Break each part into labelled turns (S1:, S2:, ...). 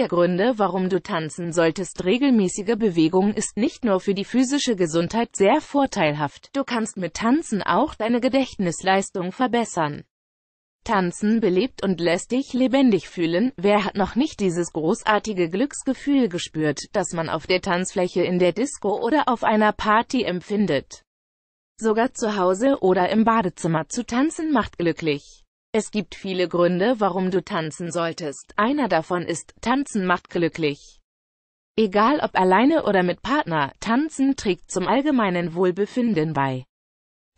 S1: Vier Gründe, warum du tanzen solltest. Regelmäßige Bewegung ist nicht nur für die physische Gesundheit sehr vorteilhaft, du kannst mit Tanzen auch deine Gedächtnisleistung verbessern. Tanzen belebt und lässt dich lebendig fühlen. Wer hat noch nicht dieses großartige Glücksgefühl gespürt, das man auf der Tanzfläche in der Disco oder auf einer Party empfindet? Sogar zu Hause oder im Badezimmer zu tanzen macht glücklich. Es gibt viele Gründe, warum du tanzen solltest. Einer davon ist, tanzen macht glücklich. Egal ob alleine oder mit Partner, tanzen trägt zum allgemeinen Wohlbefinden bei.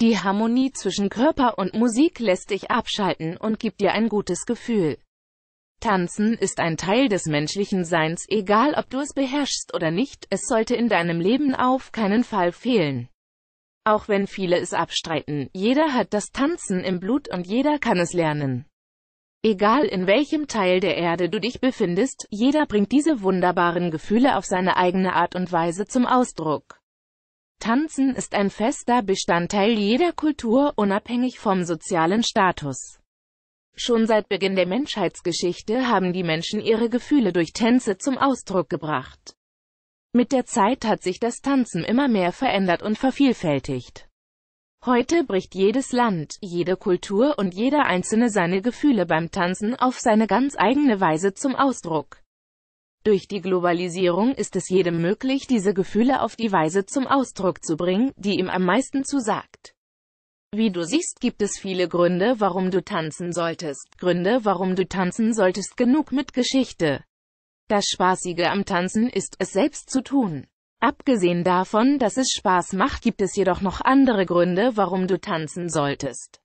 S1: Die Harmonie zwischen Körper und Musik lässt dich abschalten und gibt dir ein gutes Gefühl. Tanzen ist ein Teil des menschlichen Seins, egal ob du es beherrschst oder nicht, es sollte in deinem Leben auf keinen Fall fehlen. Auch wenn viele es abstreiten, jeder hat das Tanzen im Blut und jeder kann es lernen. Egal in welchem Teil der Erde du dich befindest, jeder bringt diese wunderbaren Gefühle auf seine eigene Art und Weise zum Ausdruck. Tanzen ist ein fester Bestandteil jeder Kultur, unabhängig vom sozialen Status. Schon seit Beginn der Menschheitsgeschichte haben die Menschen ihre Gefühle durch Tänze zum Ausdruck gebracht. Mit der Zeit hat sich das Tanzen immer mehr verändert und vervielfältigt. Heute bricht jedes Land, jede Kultur und jeder Einzelne seine Gefühle beim Tanzen auf seine ganz eigene Weise zum Ausdruck. Durch die Globalisierung ist es jedem möglich, diese Gefühle auf die Weise zum Ausdruck zu bringen, die ihm am meisten zusagt. Wie du siehst, gibt es viele Gründe, warum du tanzen solltest. Gründe, warum du tanzen solltest, genug mit Geschichte. Das Spaßige am Tanzen ist, es selbst zu tun. Abgesehen davon, dass es Spaß macht, gibt es jedoch noch andere Gründe, warum du tanzen solltest.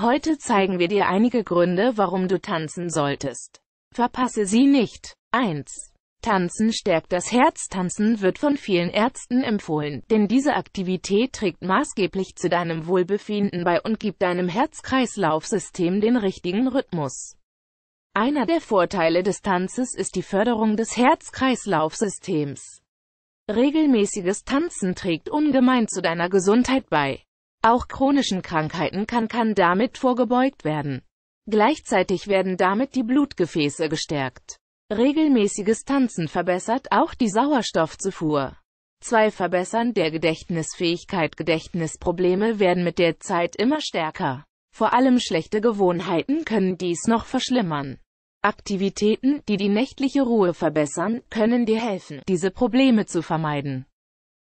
S1: Heute zeigen wir dir einige Gründe, warum du tanzen solltest. Verpasse sie nicht. 1. Tanzen stärkt das Herz. Tanzen wird von vielen Ärzten empfohlen, denn diese Aktivität trägt maßgeblich zu deinem Wohlbefinden bei und gibt deinem Herz-Kreislauf-System den richtigen Rhythmus. Einer der Vorteile des Tanzes ist die Förderung des Herz-Kreislauf-Systems. Regelmäßiges Tanzen trägt ungemein zu deiner Gesundheit bei. Auch chronischen Krankheiten kann, kann damit vorgebeugt werden. Gleichzeitig werden damit die Blutgefäße gestärkt. Regelmäßiges Tanzen verbessert auch die Sauerstoffzufuhr. Zwei Verbessern der Gedächtnisfähigkeit Gedächtnisprobleme werden mit der Zeit immer stärker. Vor allem schlechte Gewohnheiten können dies noch verschlimmern. Aktivitäten, die die nächtliche Ruhe verbessern, können dir helfen, diese Probleme zu vermeiden.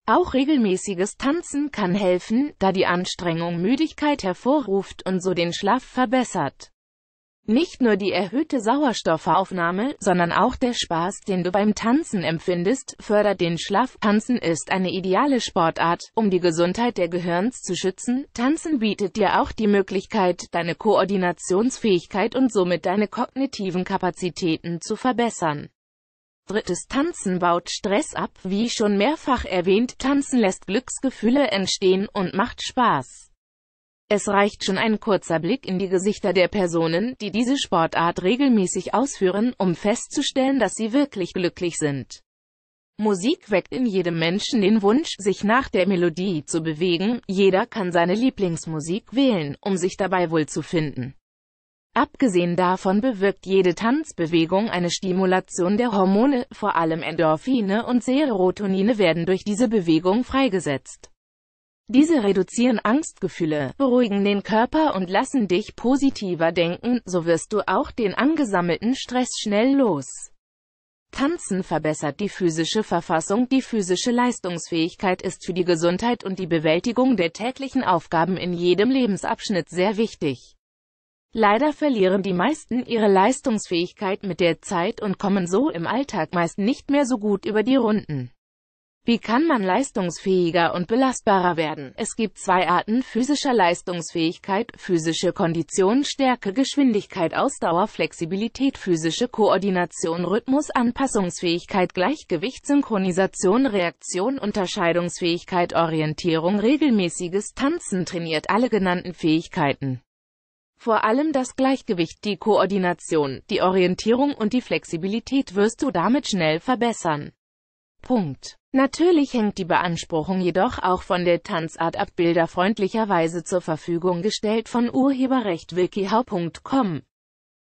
S1: Auch regelmäßiges Tanzen kann helfen, da die Anstrengung Müdigkeit hervorruft und so den Schlaf verbessert. Nicht nur die erhöhte Sauerstoffaufnahme, sondern auch der Spaß, den du beim Tanzen empfindest, fördert den Schlaf. Tanzen ist eine ideale Sportart, um die Gesundheit der Gehirns zu schützen. Tanzen bietet dir auch die Möglichkeit, deine Koordinationsfähigkeit und somit deine kognitiven Kapazitäten zu verbessern. Drittes Tanzen baut Stress ab, wie schon mehrfach erwähnt, Tanzen lässt Glücksgefühle entstehen und macht Spaß. Es reicht schon ein kurzer Blick in die Gesichter der Personen, die diese Sportart regelmäßig ausführen, um festzustellen, dass sie wirklich glücklich sind. Musik weckt in jedem Menschen den Wunsch, sich nach der Melodie zu bewegen, jeder kann seine Lieblingsmusik wählen, um sich dabei wohlzufinden. Abgesehen davon bewirkt jede Tanzbewegung eine Stimulation der Hormone, vor allem Endorphine und Serotonine werden durch diese Bewegung freigesetzt. Diese reduzieren Angstgefühle, beruhigen den Körper und lassen dich positiver denken, so wirst du auch den angesammelten Stress schnell los. Tanzen verbessert die physische Verfassung, die physische Leistungsfähigkeit ist für die Gesundheit und die Bewältigung der täglichen Aufgaben in jedem Lebensabschnitt sehr wichtig. Leider verlieren die meisten ihre Leistungsfähigkeit mit der Zeit und kommen so im Alltag meist nicht mehr so gut über die Runden. Wie kann man leistungsfähiger und belastbarer werden? Es gibt zwei Arten physischer Leistungsfähigkeit, physische Kondition, Stärke, Geschwindigkeit, Ausdauer, Flexibilität, physische Koordination, Rhythmus, Anpassungsfähigkeit, Gleichgewicht, Synchronisation, Reaktion, Unterscheidungsfähigkeit, Orientierung, regelmäßiges Tanzen trainiert alle genannten Fähigkeiten. Vor allem das Gleichgewicht, die Koordination, die Orientierung und die Flexibilität wirst du damit schnell verbessern. Punkt. Natürlich hängt die Beanspruchung jedoch auch von der Tanzart ab, Bilder freundlicherweise zur Verfügung gestellt von Urheberrecht wikihau.com.